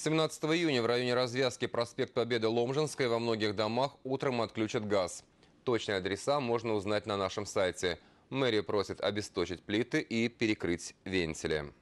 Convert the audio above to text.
17 июня в районе развязки проспект Победы Ломжинской во многих домах утром отключат газ. Точные адреса можно узнать на нашем сайте. Мэрия просит обесточить плиты и перекрыть вентили.